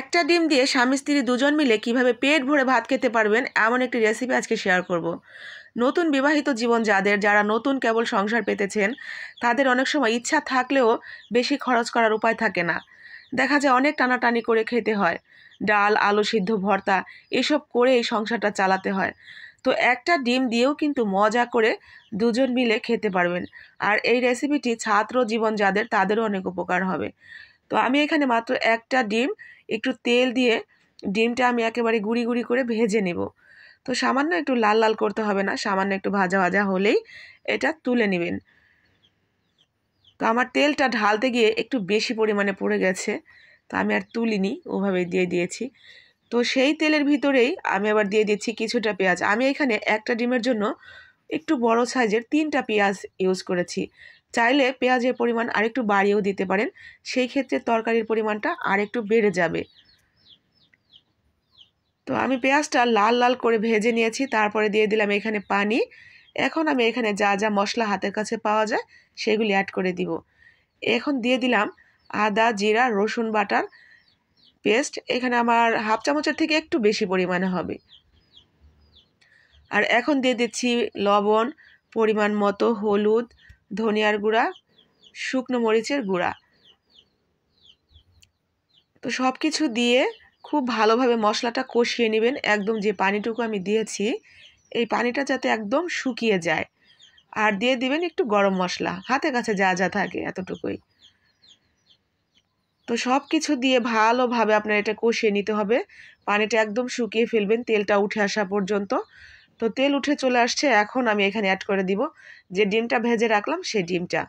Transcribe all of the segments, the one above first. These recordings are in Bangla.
একটা ডিম দিয়ে স্বামী স্ত্রী দুজন মিলে কিভাবে পেট ভরে ভাত খেতে পারবেন এমন একটি রেসিপি আজকে শেয়ার করব। নতুন বিবাহিত জীবন যাদের যারা নতুন কেবল সংসার পেতেছেন তাদের অনেক সময় ইচ্ছা থাকলেও বেশি খরচ করার উপায় থাকে না দেখা যায় অনেক টানাটানি করে খেতে হয় ডাল আলু সিদ্ধ ভর্তা এসব করে এই সংসারটা চালাতে হয় তো একটা ডিম দিয়েও কিন্তু মজা করে দুজন মিলে খেতে পারবেন আর এই রেসিপিটি ছাত্র জীবন যাদের তাদেরও অনেক উপকার হবে তো আমি এখানে মাত্র একটা ডিম একটু তেল দিয়ে ডিমটা আমি একেবারে গুঁড়ি গুঁড়ি করে ভেজে নেব তো সামান্য একটু লাল লাল করতে হবে না সামান্য একটু ভাজা ভাজা হলেই এটা তুলে নেবেন তো আমার তেলটা ঢালতে গিয়ে একটু বেশি পরিমাণে পড়ে গেছে তো আমি আর তুলিনি ওভাবে দিয়ে দিয়েছি তো সেই তেলের ভিতরেই আমি আবার দিয়ে দিচ্ছি কিছুটা পেঁয়াজ আমি এখানে একটা ডিমের জন্য একটু বড় সাইজের তিনটা পেঁয়াজ ইউজ করেছি চাইলে পেঁয়াজের পরিমাণ আরেকটু বাড়িয়েও দিতে পারেন সেই ক্ষেত্রে তরকারির পরিমাণটা আরেকটু বেড়ে যাবে তো আমি পেঁয়াজটা লাল লাল করে ভেজে নিয়েছি তারপরে দিয়ে দিলাম এখানে পানি এখন আমি এখানে যা যা মশলা হাতের কাছে পাওয়া যায় সেগুলি অ্যাড করে দিব এখন দিয়ে দিলাম আদা জিরা রসুন বাটার পেস্ট এখানে আমার হাফ চামচের থেকে একটু বেশি পরিমাণে হবে আর এখন দিয়ে দিচ্ছি লবণ পরিমাণ মতো হলুদ ধনিয়ার গুঁড়া শুকনো মরিচের গুঁড়া তো সব কিছু দিয়ে খুব ভালোভাবে মশলাটা কষিয়ে নেবেন একদম যে পানিটুকু আমি দিয়েছি এই পানিটা যাতে একদম শুকিয়ে যায় আর দিয়ে দিবেন একটু গরম মশলা হাতে কাছে যা যা থাকে এতটুকুই তো সব কিছু দিয়ে ভালোভাবে আপনার এটা কষিয়ে নিতে হবে পানিটা একদম শুকিয়ে ফেলবেন তেলটা উঠে আসা পর্যন্ত তো তেল উঠে চলে আসছে এখন আমি এখানে অ্যাড করে দিব যে ডিমটা ভেজে রাখলাম সেই ডিমটা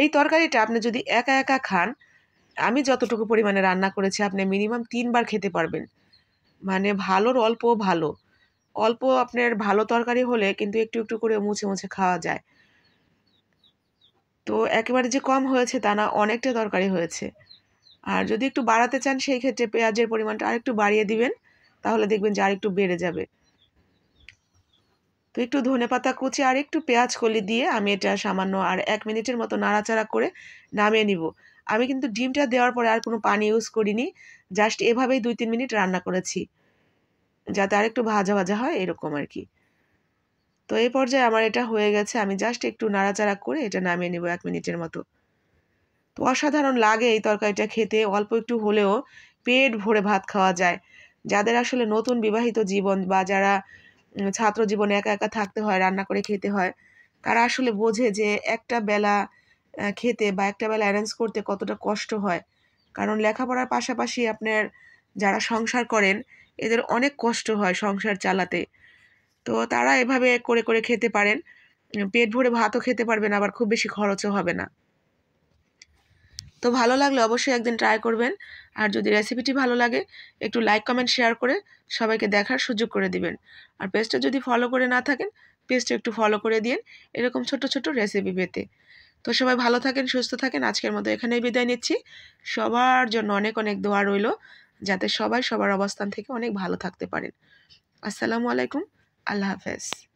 এই তরকারিটা আপনি যদি একা একা খান আমি যতটুকু পরিমাণে রান্না করেছি আপনি মিনিমাম তিনবার খেতে পারবেন মানে ভালোর অল্প ভালো অল্প আপনার ভালো তরকারি হলে কিন্তু একটু একটু করে মুছে মুছে খাওয়া যায় তো একেবারে যে কম হয়েছে তা না অনেকটা তরকারি হয়েছে আর যদি একটু বাড়াতে চান সেই ক্ষেত্রে পেঁয়াজের পরিমাণটা আরেকটু বাড়িয়ে দিবেন তাহলে দেখবেন যে আরেকটু বেড়ে যাবে তো একটু ধনে পাতা কুচি আর একটু পেঁয়াজ কলি দিয়ে আমি এটা সামান্য আর এক মিনিটের মতো নাড়াচাড়া করে নামিয়ে নিব আমি কিন্তু ডিমটা দেওয়ার পরে আর কোনো পানি ইউজ করিনি জাস্ট এভাবেই দুই তিন মিনিট রান্না করেছি যাতে আর একটু ভাজা ভাজা হয় এরকম আর কি তো এই পর্যায়ে আমার এটা হয়ে গেছে আমি জাস্ট একটু নাড়াচাড়া করে এটা নামিয়ে নেব এক মিনিটের মতো তো অসাধারণ লাগে এই তরকারিটা খেতে অল্প একটু হলেও পেট ভরে ভাত খাওয়া যায় যাদের আসলে নতুন বিবাহিত জীবন বা যারা ছাত্র জীবনে একা একা থাকতে হয় রান্না করে খেতে হয় তারা আসলে বোঝে যে একটা বেলা খেতে বা একটা বেলা অ্যারেঞ্জ করতে কতটা কষ্ট হয় কারণ লেখাপড়ার পাশাপাশি আপনার যারা সংসার করেন এদের অনেক কষ্ট হয় সংসার চালাতে তো তারা এভাবে করে করে খেতে পারেন পেট ভরে ভাতও খেতে পারবেন আবার খুব বেশি খরচও হবে না তো ভালো লাগলে অবশ্যই একদিন ট্রাই করবেন আর যদি রেসিপিটি ভালো লাগে একটু লাইক কমেন্ট শেয়ার করে সবাইকে দেখার সুযোগ করে দিবেন আর পেজটা যদি ফলো করে না থাকেন পেজটা একটু ফলো করে দিন এরকম ছোট ছোট রেসিপি পেতে তো সবাই ভালো থাকেন সুস্থ থাকেন আজকের মতো এখানেই বিদায় নিচ্ছি সবার জন্য অনেক অনেক দোয়া রইল যাতে সবাই সবার অবস্থান থেকে অনেক ভালো থাকতে পারেন আসসালামু আলাইকুম আল্লাহ হাফেজ